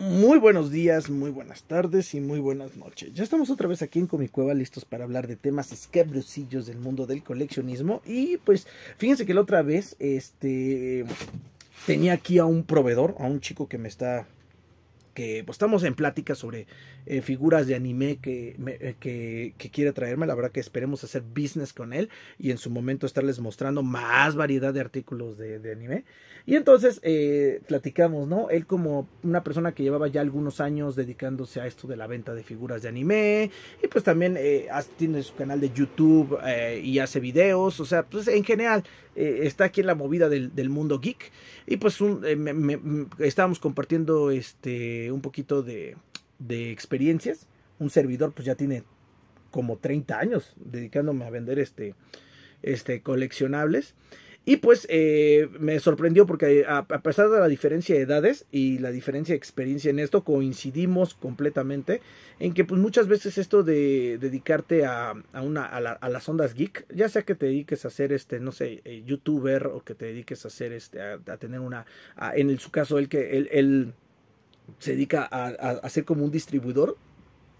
Muy buenos días, muy buenas tardes y muy buenas noches. Ya estamos otra vez aquí en Comicueva listos para hablar de temas escabrosillos del mundo del coleccionismo. Y pues fíjense que la otra vez este, tenía aquí a un proveedor, a un chico que me está pues, estamos en plática sobre eh, figuras de anime eh, que, quiere traerme. La verdad que esperemos hacer business con él y en su momento estarles mostrando más variedad de artículos de, anime. Y entonces eh, platicamos, ¿no? Él como una persona que llevaba ya algunos años dedicándose a esto de la venta de figuras de anime y pues también tiene su canal de YouTube y hace videos, o sea, pues en general está aquí en la movida del, mundo geek y pues estábamos compartiendo este un poquito de, experiencias. Un servidor pues ya tiene como 30 años dedicándome a vender este, este coleccionables. Y pues eh, me sorprendió porque a, pesar de la diferencia de edades y la diferencia de experiencia en esto, coincidimos completamente en que pues muchas veces esto de dedicarte a, una, a, las ondas geek, ya sea que te dediques a ser este, no sé, eh, youtuber o que te dediques a hacer este, a, tener una, en el, su caso, el que, el, el se dedica a, hacer ser como un distribuidor.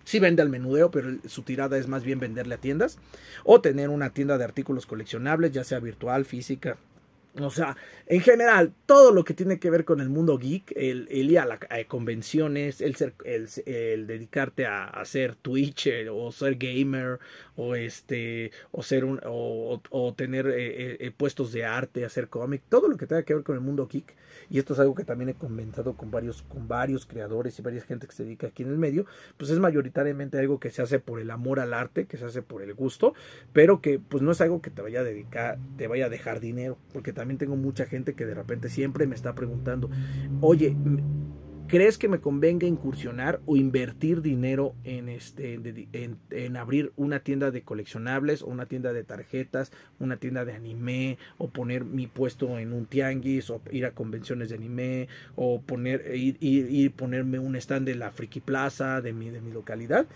Sí vende al menudeo, pero su tirada es más bien venderle a tiendas. O tener una tienda de artículos coleccionables, ya sea virtual, física, o sea, en general, todo lo que tiene que ver con el mundo geek, el, ir a, la, convenciones, el, ser, el, dedicarte a, hacer Twitch o ser gamer o este o ser un o, tener eh, eh, eh, puestos de arte, hacer cómic, todo lo que tenga que ver con el mundo geek. Y esto es algo que también he comentado con varios con varios creadores y varias gente que se dedica aquí en el medio, pues es mayoritariamente algo que se hace por el amor al arte, que se hace por el gusto, pero que pues no es algo que te vaya a dedicar, te vaya a dejar dinero, porque también también tengo mucha gente que de repente siempre me está preguntando, oye, ¿Crees que me convenga incursionar o invertir dinero en, este, en, abrir una tienda de coleccionables o una tienda de tarjetas, una tienda de anime o poner mi puesto en un tianguis o ir a convenciones de anime o poner, e ir, ir, ponerme un stand de la Friki Plaza de mi, de mi localidad?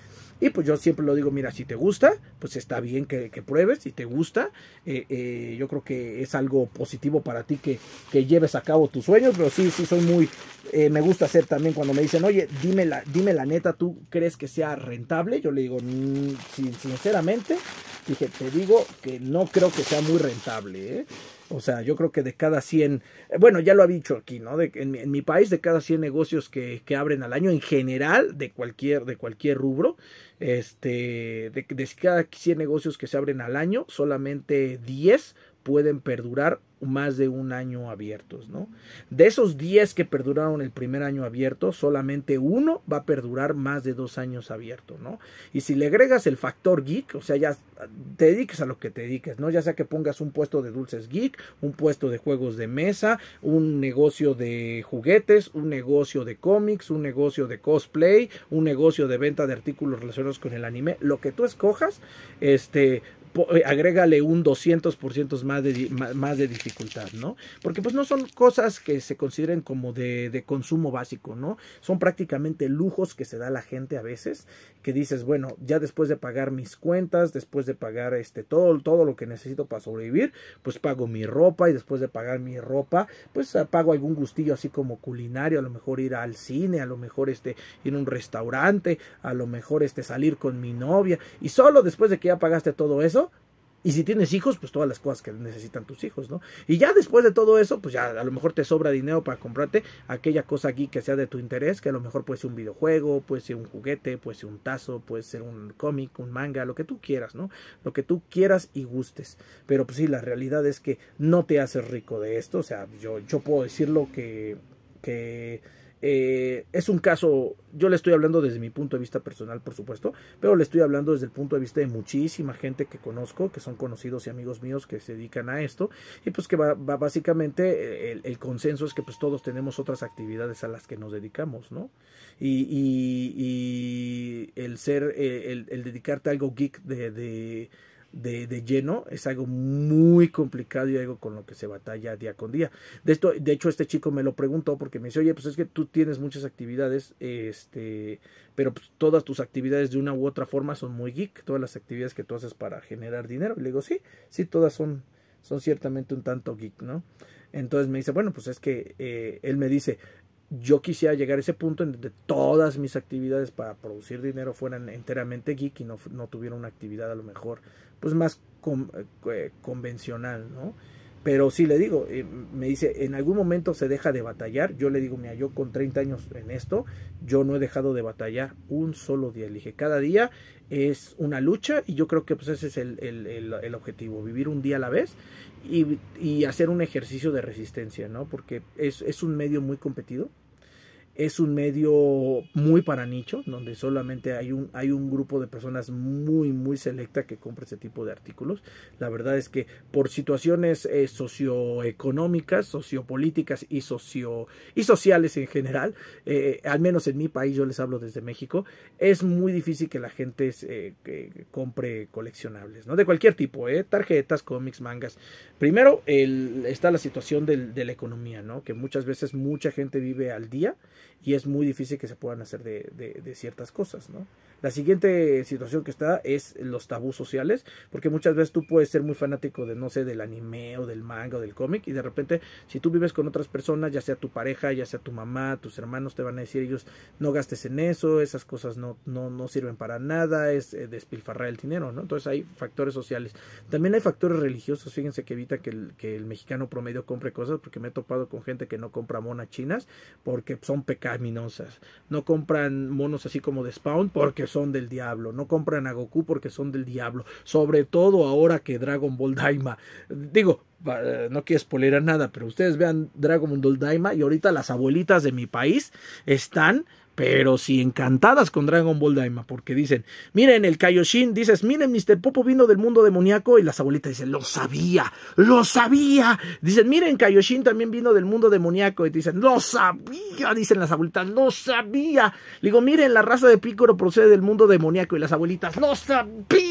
Y pues yo siempre lo digo, mira, si te gusta, pues está bien que, pruebes, si te gusta, eh, eh, yo creo que es algo positivo para ti que, que, lleves a cabo tus sueños, pero sí, sí, soy muy, eh, me gusta hacer también cuando me dicen, oye, dime la, dime la neta, ¿tú crees que sea rentable? Yo le digo, mm, sinceramente, dije, te digo que no creo que sea muy rentable. ¿eh? O sea, yo creo que de cada 100, bueno, ya lo ha dicho aquí, ¿no? De, en, mi país, de cada 100 negocios que, abren al año, en general, de cualquier, de cualquier rubro, este, de, de cada 100 negocios que se abren al año, solamente 10 pueden perdurar más de un año abiertos, ¿no? De esos 10 que perduraron el primer año abierto, solamente uno va a perdurar más de dos años abierto, ¿no? Y si le agregas el factor geek, o sea, ya te dediques a lo que te dediques, ¿no? Ya sea que pongas un puesto de dulces geek, un puesto de juegos de mesa, un negocio de juguetes, un negocio de cómics, un negocio de cosplay, un negocio de venta de artículos relacionados con el anime, lo que tú escojas, este, eh, agrégale un 200% más de, más de dificultad, ¿no? Porque pues no son cosas que se consideren como de, consumo básico, ¿no? Son prácticamente lujos que se da la gente a veces, que dices, bueno, ya después de pagar mis cuentas, después de pagar este todo, todo lo que necesito para sobrevivir, pues pago mi ropa y después de pagar mi ropa, pues ah, pago algún gustillo así como culinario, a lo mejor ir al cine, a lo mejor este ir a un restaurante, a lo mejor este salir con mi novia y solo después de que ya pagaste todo eso y si tienes hijos, pues todas las cosas que necesitan tus hijos, ¿no? Y ya después de todo eso, pues ya a lo mejor te sobra dinero para comprarte aquella cosa aquí que sea de tu interés, que a lo mejor puede ser un videojuego, puede ser un juguete, puede ser un tazo, puede ser un cómic, un manga, lo que tú quieras, ¿no? Lo que tú quieras y gustes. Pero pues sí, la realidad es que no te haces rico de esto. O sea, yo, yo puedo decirlo que... que eh, es un caso, yo le estoy hablando desde mi punto de vista personal, por supuesto, pero le estoy hablando desde el punto de vista de muchísima gente que conozco, que son conocidos y amigos míos que se dedican a esto, y pues que va, básicamente eh, el, consenso es que pues todos tenemos otras actividades a las que nos dedicamos, ¿no? Y, y, el ser, eh, el, dedicarte a algo geek de de, de, lleno es algo muy complicado y algo con lo que se batalla día con día. De, esto, de hecho, este chico me lo preguntó porque me dice, oye, pues es que tú tienes muchas actividades, este, pero pues, todas tus actividades de una u otra forma son muy geek, todas las actividades que tú haces para generar dinero. le digo, sí, sí, todas son, son ciertamente un tanto geek, ¿no? Entonces me dice, bueno, pues es que eh, él me dice, yo quisiera llegar a ese punto en donde todas mis actividades para producir dinero fueran enteramente geek y no, no tuviera una actividad a lo mejor pues más eh, convencional, ¿no? Pero sí le digo, eh, me dice, en algún momento se deja de batallar. Yo le digo, mira, yo con 30 años en esto, yo no he dejado de batallar un solo día. dije, cada día es una lucha y yo creo que pues ese es el, objetivo, vivir un día a la vez y, hacer un ejercicio de resistencia, ¿no? Porque es, es un medio muy competido es un medio muy para nicho, donde solamente hay un, hay un grupo de personas muy, muy selecta que compra ese tipo de artículos. La verdad es que por situaciones eh, socioeconómicas, sociopolíticas y, socio, y sociales en general, eh, al menos en mi país, yo les hablo desde México, es muy difícil que la gente eh, que compre coleccionables, ¿no? De cualquier tipo, tarjetas, cómics, mangas. Primero está la situación de la economía, ¿no? Que muchas veces mucha gente vive al día y es muy difícil que se puedan hacer de, ciertas cosas, ¿no? La siguiente situación que está es los tabús sociales, porque muchas veces tú puedes ser muy fanático de, no sé, del anime o del manga o del cómic, y de repente, si tú vives con otras personas, ya sea tu pareja, ya sea tu mamá, tus hermanos, te van a decir ellos, no gastes en eso, esas cosas no, sirven para nada, es eh, despilfarrar el dinero, ¿no? Entonces hay factores sociales. También hay factores religiosos, fíjense que evita que el, que el mexicano promedio compre cosas, porque me he topado con gente que no compra monas chinas, porque son pecaminosas. No compran monos así como de Spawn porque son del diablo. No compran a Goku porque son del diablo. Sobre todo ahora que Dragon Ball Daima. Digo, eh, no quiero spoiler nada, pero ustedes vean Dragon Ball Daima y ahorita las abuelitas de mi país están, pero sí encantadas con Dragon Ball Daima, porque dicen, miren el Kaioshin, dices, miren Mr. Popo vino del mundo demoníaco y las abuelitas dicen, lo sabía, lo sabía, dicen, miren Kaioshin también vino del mundo demoníaco y dicen, lo sabía, dicen las abuelitas, lo sabía, digo, miren la raza de Pícoro procede del mundo demoníaco y las abuelitas, lo sabía,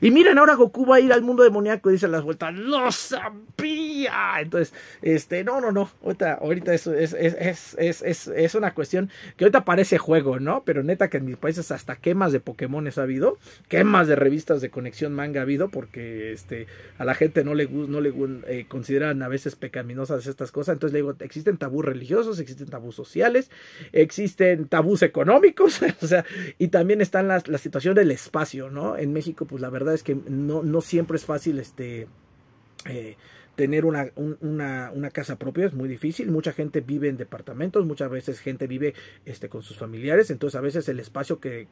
y miren ahora Goku va a ir al mundo demoníaco y dicen las abuelitas lo sabía. Entonces, este, no, no, no. Ahorita, ahorita es, es, es, es, es una cuestión que ahorita parece juego, ¿no? Pero neta que en mis países hasta quemas de Pokémones ha habido, quemas de revistas de conexión manga ha habido, porque este, a la gente no le, no le eh, consideran a veces pecaminosas estas cosas. Entonces le digo, existen tabús religiosos, existen tabús sociales, existen tabús económicos, o sea, y también está la situación del espacio, ¿no? En México, pues la verdad es que no, no siempre es fácil este eh, tener una, casa propia es muy difícil. Mucha gente vive en departamentos, muchas veces gente vive este, con sus familiares, entonces a veces el espacio que,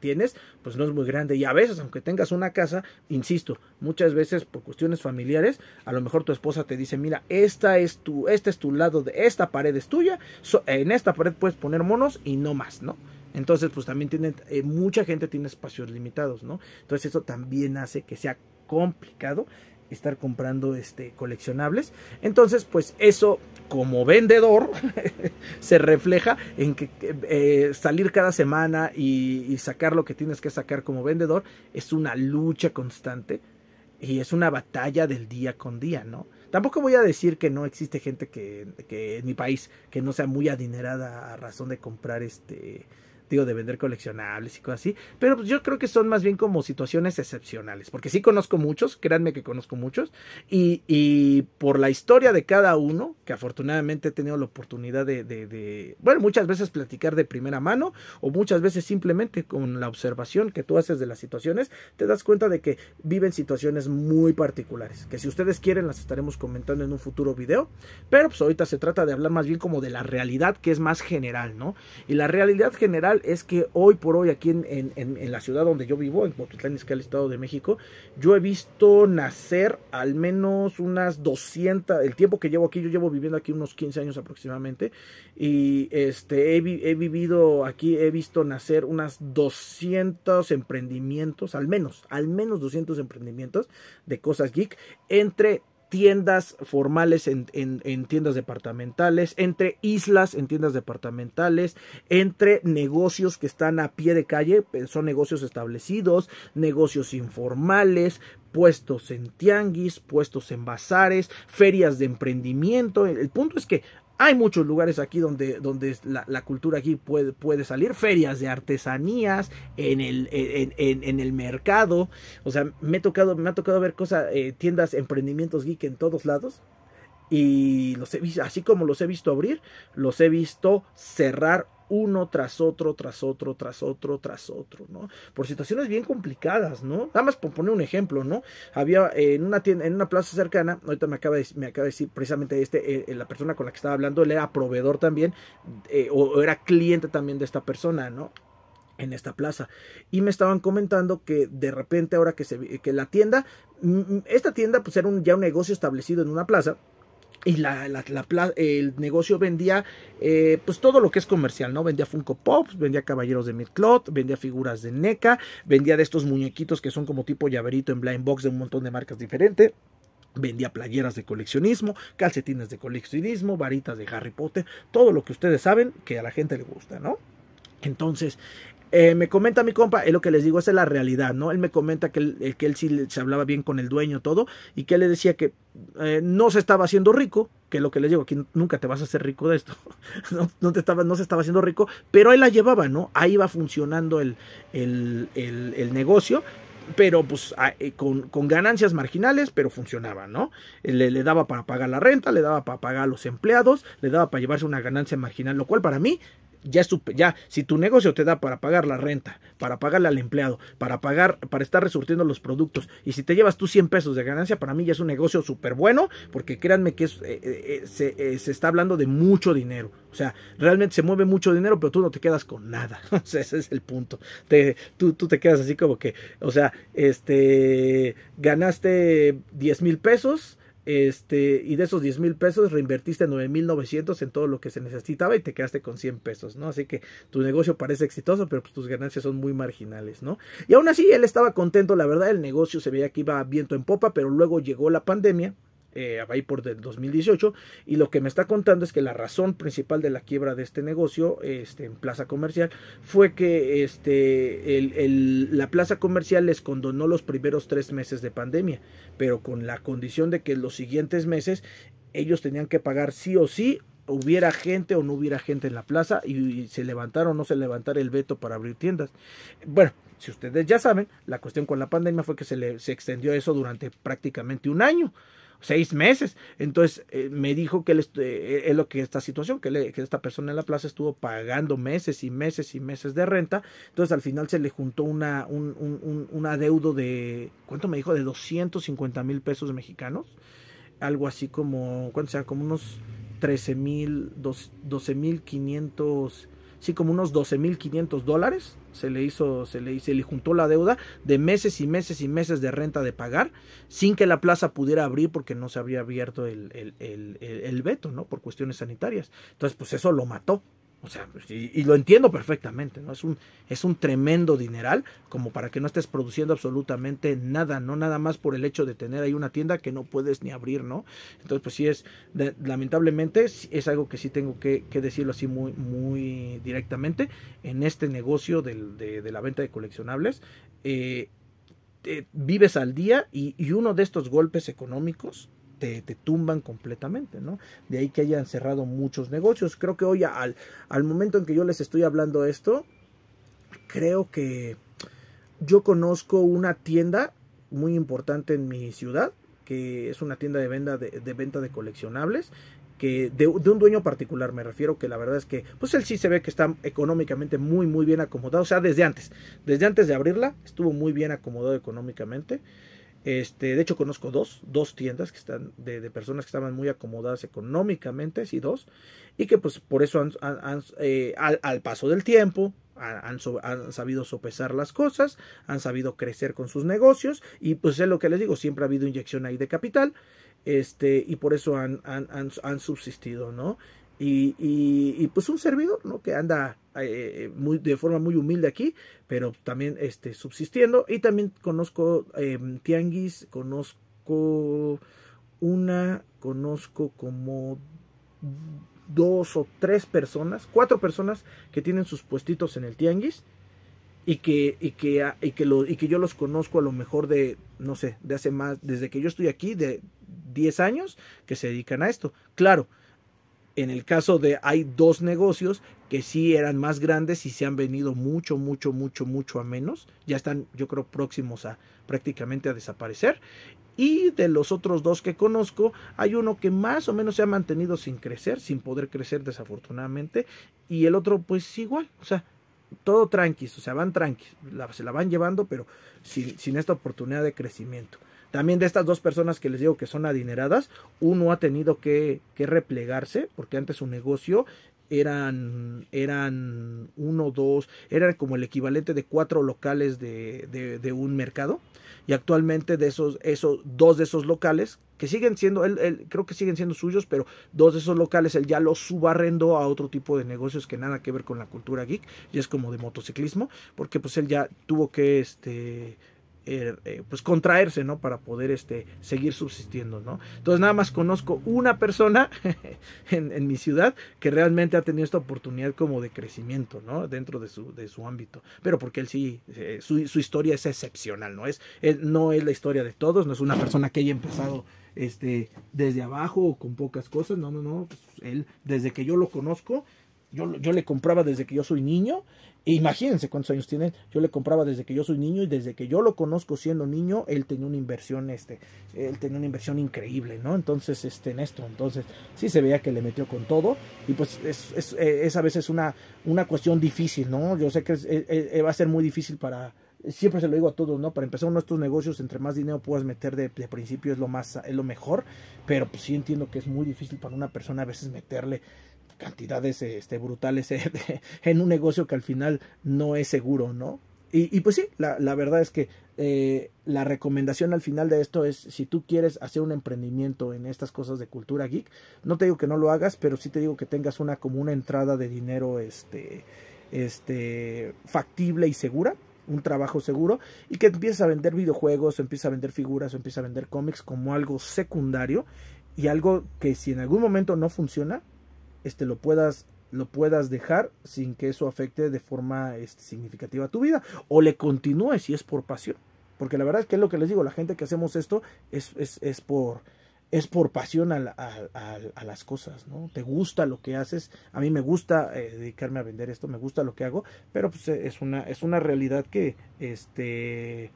tienes pues no es muy grande y a veces aunque tengas una casa, insisto, muchas veces por cuestiones familiares, a lo mejor tu esposa te dice, mira, esta es tu, este es tu lado, de esta pared es tuya, en esta pared puedes poner monos y no más, ¿no? Entonces, pues también tienen, eh, mucha gente tiene espacios limitados, ¿no? Entonces eso también hace que sea complicado estar comprando este, coleccionables. Entonces, pues eso como vendedor se refleja en que eh, salir cada semana y, sacar lo que tienes que sacar como vendedor es una lucha constante y es una batalla del día con día, ¿no? Tampoco voy a decir que no existe gente que, que en mi país que no sea muy adinerada a razón de comprar este digo, de vender coleccionables y cosas así, pero pues yo creo que son más bien como situaciones excepcionales, porque sí conozco muchos, créanme que conozco muchos, y, por la historia de cada uno, que afortunadamente he tenido la oportunidad de, de, bueno, muchas veces platicar de primera mano, o muchas veces simplemente con la observación que tú haces de las situaciones, te das cuenta de que viven situaciones muy particulares, que si ustedes quieren las estaremos comentando en un futuro video, pero pues ahorita se trata de hablar más bien como de la realidad que es más general, ¿no? Y la realidad general es que hoy por hoy aquí en, la ciudad donde yo vivo, en Cuautitlán el Estado de México, yo he visto nacer al menos unas 200, el tiempo que llevo aquí, yo llevo viviendo aquí unos 15 años aproximadamente, y este, he, he vivido aquí, he visto nacer unas 200 emprendimientos, al menos, al menos 200 emprendimientos de cosas geek, entre tiendas formales en, tiendas departamentales, entre islas en tiendas departamentales, entre negocios que están a pie de calle, son negocios establecidos, negocios informales, puestos en tianguis, puestos en bazares, ferias de emprendimiento. El punto es que hay muchos lugares aquí donde, donde la, cultura aquí puede, puede, salir. Ferias de artesanías en el, en, el, mercado. O sea, me, he tocado, me ha tocado ver cosas, eh, tiendas, emprendimientos geek en todos lados. Y los he visto, así como los he visto abrir, los he visto cerrar uno tras otro, tras otro, tras otro, tras otro, ¿no? Por situaciones bien complicadas, ¿no? Nada más por poner un ejemplo, ¿no? Había eh, en una tienda, en una plaza cercana, ahorita me acaba de, me acaba de decir precisamente este, eh, eh, la persona con la que estaba hablando, él era proveedor también, o, era cliente también de esta persona, ¿no? en esta plaza y me estaban comentando que de repente ahora que se que la tienda mm, mm, esta tienda pues era un, ya un negocio establecido en una plaza y la, el negocio vendía eh, pues todo lo que es comercial, ¿no? Vendía Funko Pops, vendía Caballeros de Midcloth, vendía figuras de NECA, vendía de estos muñequitos que son como tipo llaverito en blind box de un montón de marcas diferentes. Vendía playeras de coleccionismo, calcetines de coleccionismo, varitas de Harry Potter, todo lo que ustedes saben que a la gente le gusta, ¿no? Entonces, eh, me comenta mi compa, es lo que les digo, esa es la realidad, ¿no? Él me comenta que él, eh, que él sí se hablaba bien con el dueño, todo, y que él le decía que eh, no se estaba haciendo rico, que lo que les digo, aquí nunca te vas a hacer rico de esto, no, estaba, no se estaba haciendo rico, pero él la llevaba, ¿no? Ahí va funcionando el, el, el, negocio, pero pues con, ganancias marginales, pero funcionaba, ¿no? le, daba para pagar la renta, le daba para pagar a los empleados, le daba para llevarse una ganancia marginal, lo cual para mí ya, si tu negocio te da para pagar la renta, para pagarle al empleado, para pagar, para estar resurtiendo los productos, y si te llevas tú 100 pesos de ganancia, para mí ya es un negocio súper bueno, porque créanme que eh, eh, eh, se, está hablando de mucho dinero. O sea, realmente se mueve mucho dinero, pero tú no te quedas con nada. O sea, ese es el punto. tú, tú te quedas así como que, o sea, este, ganaste 10 mil pesos este, y de esos diez mil pesos reinvertiste 9 mil 900 en todo lo que se necesitaba y te quedaste con 100 pesos, ¿no? Así que tu negocio parece exitoso, pero pues tus ganancias son muy marginales, ¿no? Y aún así él estaba contento, la verdad, el negocio se veía que iba viento en popa, pero luego llegó la pandemia eh, ahí por del 2018 y lo que me está contando es que la razón principal de la quiebra de este negocio este, en plaza comercial fue que este, el, la plaza comercial les condonó los primeros tres meses de pandemia, pero con la condición de que los siguientes meses ellos tenían que pagar sí o sí hubiera gente o no hubiera gente en la plaza y, se levantaron o no se levantara el veto para abrir tiendas. Bueno, si ustedes ya saben, la cuestión con la pandemia fue que se, le, se extendió eso durante prácticamente un año seis meses. Entonces eh, me dijo que él eh, eh, es lo que esta situación, que, esta persona en la plaza estuvo pagando meses y meses y meses de renta. Entonces al final se le juntó una, un, un, de, ¿cuánto me dijo? De 250 mil pesos mexicanos. Algo así como, ¿cuánto sea? Como unos 13 mil, 12 mil 500, sí, como unos 12 mil 500 dólares se le hizo, se le, se le juntó la deuda de meses y meses y meses de renta de pagar, sin que la plaza pudiera abrir porque no se había abierto el, el, el, el veto, ¿no? Por cuestiones sanitarias. Entonces, pues eso lo mató. O sea, pues, y, lo entiendo perfectamente, ¿no? Es un, es un tremendo dineral como para que no estés produciendo absolutamente nada, ¿no? Nada más por el hecho de tener ahí una tienda que no puedes ni abrir, ¿no? Entonces, pues sí es, lamentablemente, es algo que sí tengo que, decirlo así muy, muy directamente. En este negocio de, la venta de coleccionables, eh, eh, vives al día y uno de estos golpes económicos te, tumban completamente, ¿no? De ahí que hayan cerrado muchos negocios. Creo que hoy al, al momento en que yo les estoy hablando esto, creo que yo conozco una tienda muy importante en mi ciudad, que es una tienda de venta de, venta de coleccionables, que de, de, un dueño particular me refiero, que la verdad es que, pues él sí se ve que está económicamente muy, muy bien acomodado, o sea, desde antes, desde antes de abrirla, estuvo muy bien acomodado económicamente. Este, de hecho, conozco dos, dos tiendas que están de, personas que estaban muy acomodadas económicamente, sí, dos, y que pues por eso han, eh, al, paso del tiempo han, sabido sopesar las cosas, han sabido crecer con sus negocios, y pues es lo que les digo, siempre ha habido inyección ahí de capital, este, y por eso han, subsistido, ¿no? y, pues un servidor, Que anda eh, eh, muy, de forma muy humilde aquí, pero también este, subsistiendo. Y también conozco em, tianguis, conozco una, conozco como dos o tres personas, cuatro personas que tienen sus puestitos en el tianguis. Y que, que, y que, ah, y que yo los conozco a lo mejor de, no sé, de hace más, desde que yo estoy aquí, de 10 años, que se dedican a esto. Claro, en el caso de hay dos negocios que sí eran más grandes y se han venido mucho, mucho, mucho, mucho a menos. Ya están, yo creo, próximos a prácticamente a desaparecer. Y de los otros dos que conozco, hay uno que más o menos se ha mantenido sin crecer, sin poder crecer desafortunadamente. Y el otro, pues igual, o sea, todo tranqui o sea, van tranqui se la van llevando, pero sin, sin esta oportunidad de crecimiento. También de estas dos personas que les digo que son adineradas, uno ha tenido que, replegarse porque antes su negocio eran, eran uno, dos, eran como el equivalente de cuatro locales de, un mercado. Y actualmente de esos, esos, dos de esos locales, que siguen siendo, él, creo que siguen siendo suyos, pero dos de esos locales él ya los subarrendó a otro tipo de negocios que nada que ver con la cultura geek, y es como de motociclismo, porque pues él ya tuvo que este eh, eh, pues contraerse, ¿no? Para poder este, seguir subsistiendo, ¿no? Entonces nada más conozco una persona en, mi ciudad que realmente ha tenido esta oportunidad como de crecimiento, ¿no? Dentro de su, de su ámbito, pero porque él sí, eh, su, historia es excepcional, ¿no? Es, no es la historia de todos, no es una persona que haya empezado este, desde abajo o con pocas cosas, no, no, no, pues, él desde que yo lo conozco, yo, yo le compraba desde que yo soy niño. E imagínense cuántos años tiene. Yo le compraba desde que yo soy niño y desde que yo lo conozco siendo niño, él tenía una inversión, este, él tenía una inversión increíble, ¿no? Entonces, este, en esto, entonces, sí se veía que le metió con todo. Y pues es, eh, a veces una, una cuestión difícil, ¿no? Yo sé que eh, eh, va a ser muy difícil para, siempre se lo digo a todos, ¿no? Para empezar uno estos negocios, entre más dinero puedas meter de, principio es lo más, es lo mejor, pero pues sí entiendo que es muy difícil para una persona a veces meterle cantidades este, brutales eh, en un negocio que al final no es seguro, ¿no? Y, pues sí, la, verdad es que eh, la recomendación al final de esto es, si tú quieres hacer un emprendimiento en estas cosas de cultura geek, no te digo que no lo hagas, pero sí te digo que tengas una como una entrada de dinero este, este, factible y segura, un trabajo seguro, y que empieces a vender videojuegos, o empieces a vender figuras, o empieces a vender cómics como algo secundario y algo que si en algún momento no funciona, este, lo puedas lo puedas dejar sin que eso afecte de forma este, significativa significativa tu vida o le continúes si es por pasión porque la verdad es que es lo que les digo la gente que hacemos esto es, es, por es por pasión a, las cosas, ¿no? Te gusta lo que haces. A mí me gusta eh, dedicarme a vender esto, me gusta lo que hago, pero pues eh, es una, es una realidad que este,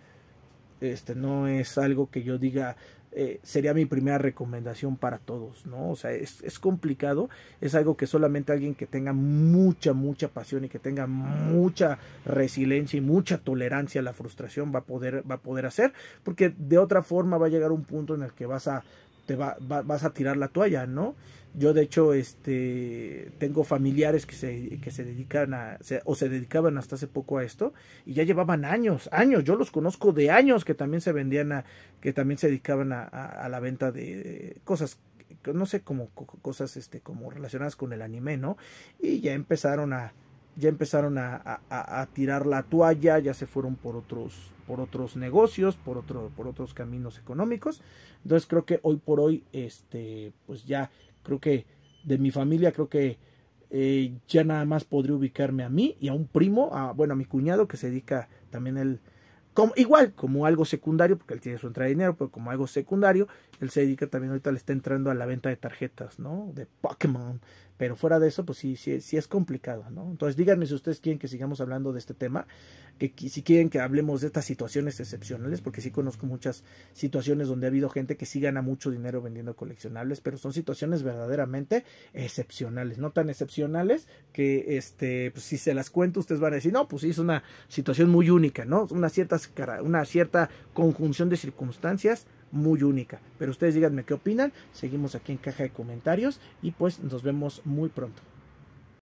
este no es algo que yo diga, eh, sería mi primera recomendación para todos, ¿no? O sea, es, es, complicado, es algo que solamente alguien que tenga mucha, mucha pasión y que tenga mucha resiliencia y mucha tolerancia a la frustración va a poder, va a poder hacer, porque de otra forma va a llegar un punto en el que vas a, te vas a tirar la toalla, ¿no? Yo de hecho este, tengo familiares que se, dedican a, o se dedicaban hasta hace poco a esto y ya llevaban años, años, yo los conozco de años que también se vendían a, que también se dedicaban a, la venta de cosas no sé como cosas este como relacionadas con el anime no y ya empezaron a ya empezaron a, a, tirar la toalla ya se fueron por otros por otros negocios por otro por otros caminos económicos entonces creo que hoy por hoy este pues ya Creo que de mi familia, creo que eh, ya nada más podría ubicarme a mí y a un primo, a, bueno, a mi cuñado que se dedica también el... Como, igual, como algo secundario, porque él tiene su entrada de dinero, pero como algo secundario, él se dedica también ahorita le está entrando a la venta de tarjetas, ¿no? De Pokémon. Pero fuera de eso, pues sí, sí, sí es complicado, ¿no? Entonces díganme si ustedes quieren que sigamos hablando de este tema, que si quieren que hablemos de estas situaciones excepcionales, porque sí conozco muchas situaciones donde ha habido gente que sí gana mucho dinero vendiendo coleccionables, pero son situaciones verdaderamente excepcionales, no tan excepcionales que, este, pues, si se las cuento, ustedes van a decir, no, pues sí, es una situación muy única, ¿no? Una cierta, una cierta conjunción de circunstancias muy única. Pero ustedes díganme qué opinan. Seguimos aquí en caja de comentarios y pues nos vemos muy pronto.